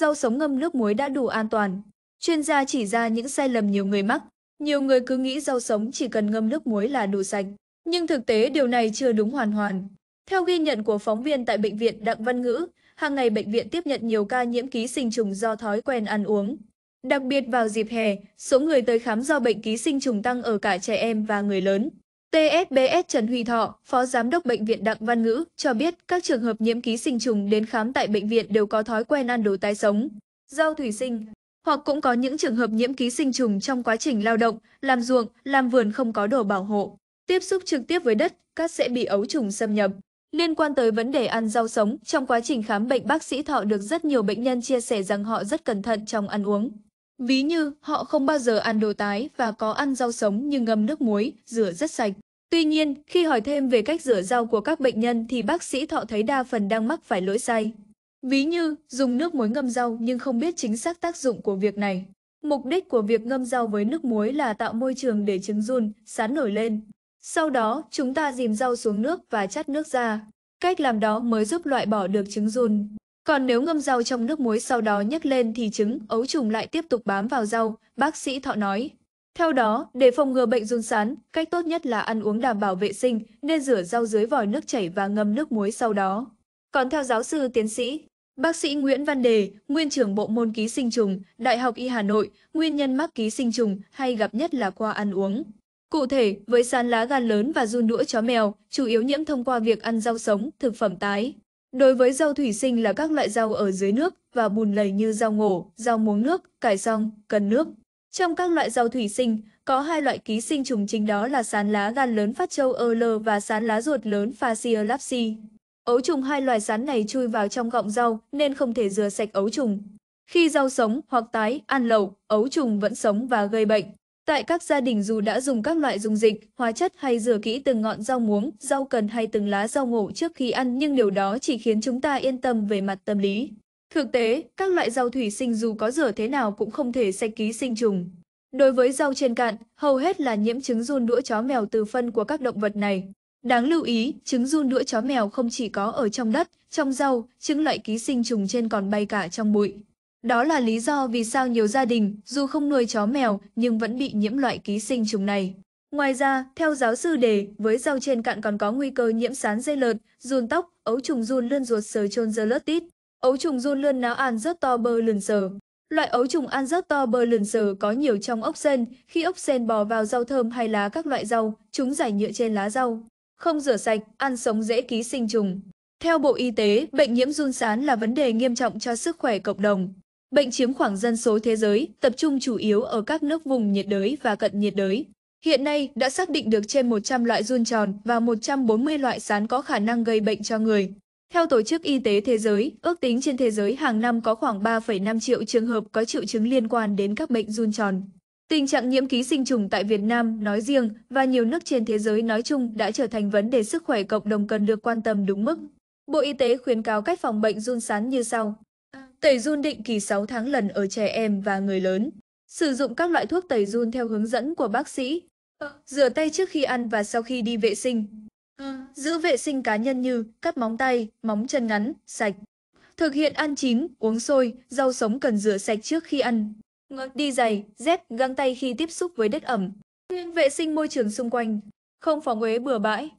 rau sống ngâm nước muối đã đủ an toàn. Chuyên gia chỉ ra những sai lầm nhiều người mắc. Nhiều người cứ nghĩ rau sống chỉ cần ngâm nước muối là đủ sạch, nhưng thực tế điều này chưa đúng hoàn hoàn. Theo ghi nhận của phóng viên tại Bệnh viện Đặng Văn Ngữ, hàng ngày bệnh viện tiếp nhận nhiều ca nhiễm ký sinh trùng do thói quen ăn uống. Đặc biệt vào dịp hè, số người tới khám do bệnh ký sinh trùng tăng ở cả trẻ em và người lớn. TSBS Trần Huy Thọ, Phó Giám đốc Bệnh viện Đặng Văn Ngữ, cho biết các trường hợp nhiễm ký sinh trùng đến khám tại bệnh viện đều có thói quen ăn đồ tái sống, rau thủy sinh, hoặc cũng có những trường hợp nhiễm ký sinh trùng trong quá trình lao động, làm ruộng, làm vườn không có đồ bảo hộ. Tiếp xúc trực tiếp với đất, các sẽ bị ấu trùng xâm nhập. Liên quan tới vấn đề ăn rau sống, trong quá trình khám bệnh bác sĩ Thọ được rất nhiều bệnh nhân chia sẻ rằng họ rất cẩn thận trong ăn uống. Ví như, họ không bao giờ ăn đồ tái và có ăn rau sống như ngâm nước muối, rửa rất sạch. Tuy nhiên, khi hỏi thêm về cách rửa rau của các bệnh nhân thì bác sĩ thọ thấy đa phần đang mắc phải lỗi sai. Ví như, dùng nước muối ngâm rau nhưng không biết chính xác tác dụng của việc này. Mục đích của việc ngâm rau với nước muối là tạo môi trường để trứng run, sán nổi lên. Sau đó, chúng ta dìm rau xuống nước và chắt nước ra. Cách làm đó mới giúp loại bỏ được trứng run. Còn nếu ngâm rau trong nước muối sau đó nhấc lên thì trứng, ấu trùng lại tiếp tục bám vào rau, bác sĩ thọ nói. Theo đó, để phòng ngừa bệnh run sán, cách tốt nhất là ăn uống đảm bảo vệ sinh, nên rửa rau dưới vòi nước chảy và ngâm nước muối sau đó. Còn theo giáo sư tiến sĩ, bác sĩ Nguyễn Văn Đề, nguyên trưởng bộ môn ký sinh trùng, Đại học Y Hà Nội, nguyên nhân mắc ký sinh trùng hay gặp nhất là qua ăn uống. Cụ thể, với sán lá gan lớn và run đũa chó mèo, chủ yếu nhiễm thông qua việc ăn rau sống, thực phẩm tái. Đối với rau thủy sinh là các loại rau ở dưới nước và bùn lầy như rau ngổ, rau muống nước, cải song, cần nước. Trong các loại rau thủy sinh, có hai loại ký sinh trùng chính đó là sán lá gan lớn phát châu ơ và sán lá ruột lớn Phasia lapsi. Ấu trùng hai loài sán này chui vào trong gọng rau nên không thể rửa sạch ấu trùng. Khi rau sống hoặc tái, ăn lẩu, ấu trùng vẫn sống và gây bệnh. Tại các gia đình dù đã dùng các loại dung dịch, hóa chất hay rửa kỹ từng ngọn rau muống, rau cần hay từng lá rau ngổ trước khi ăn nhưng điều đó chỉ khiến chúng ta yên tâm về mặt tâm lý. Thực tế, các loại rau thủy sinh dù có rửa thế nào cũng không thể sạch ký sinh trùng. Đối với rau trên cạn, hầu hết là nhiễm trứng run đũa chó mèo từ phân của các động vật này. Đáng lưu ý, trứng run đũa chó mèo không chỉ có ở trong đất, trong rau, trứng loại ký sinh trùng trên còn bay cả trong bụi. Đó là lý do vì sao nhiều gia đình, dù không nuôi chó mèo, nhưng vẫn bị nhiễm loại ký sinh trùng này. Ngoài ra, theo giáo sư đề, với rau trên cạn còn có nguy cơ nhiễm sán dây lợn, run tóc, ấu trùng run lươn ruột sờ trôn dơ lớt tít. Ấu trùng run lươn náo an rất to bơ lườn sờ. Loại ấu trùng ăn rất to bơ lườn sờ có nhiều trong ốc sen, khi ốc sen bò vào rau thơm hay lá các loại rau, chúng giải nhựa trên lá rau. Không rửa sạch, ăn sống dễ ký sinh trùng. Theo Bộ Y tế, bệnh nhiễm run sán là vấn đề nghiêm trọng cho sức khỏe cộng đồng. Bệnh chiếm khoảng dân số thế giới, tập trung chủ yếu ở các nước vùng nhiệt đới và cận nhiệt đới. Hiện nay đã xác định được trên 100 loại run tròn và 140 loại sán có khả năng gây bệnh cho người. Theo Tổ chức Y tế Thế giới, ước tính trên thế giới hàng năm có khoảng 3,5 triệu trường hợp có triệu chứng liên quan đến các bệnh run tròn. Tình trạng nhiễm ký sinh trùng tại Việt Nam nói riêng và nhiều nước trên thế giới nói chung đã trở thành vấn đề sức khỏe cộng đồng cần được quan tâm đúng mức. Bộ Y tế khuyến cáo cách phòng bệnh run sán như sau. Tẩy run định kỳ 6 tháng lần ở trẻ em và người lớn. Sử dụng các loại thuốc tẩy run theo hướng dẫn của bác sĩ. Rửa tay trước khi ăn và sau khi đi vệ sinh. Giữ vệ sinh cá nhân như cắt móng tay, móng chân ngắn, sạch. Thực hiện ăn chín, uống sôi, rau sống cần rửa sạch trước khi ăn. Đi giày, dép, găng tay khi tiếp xúc với đất ẩm. Vệ sinh môi trường xung quanh. Không phóng uế bừa bãi.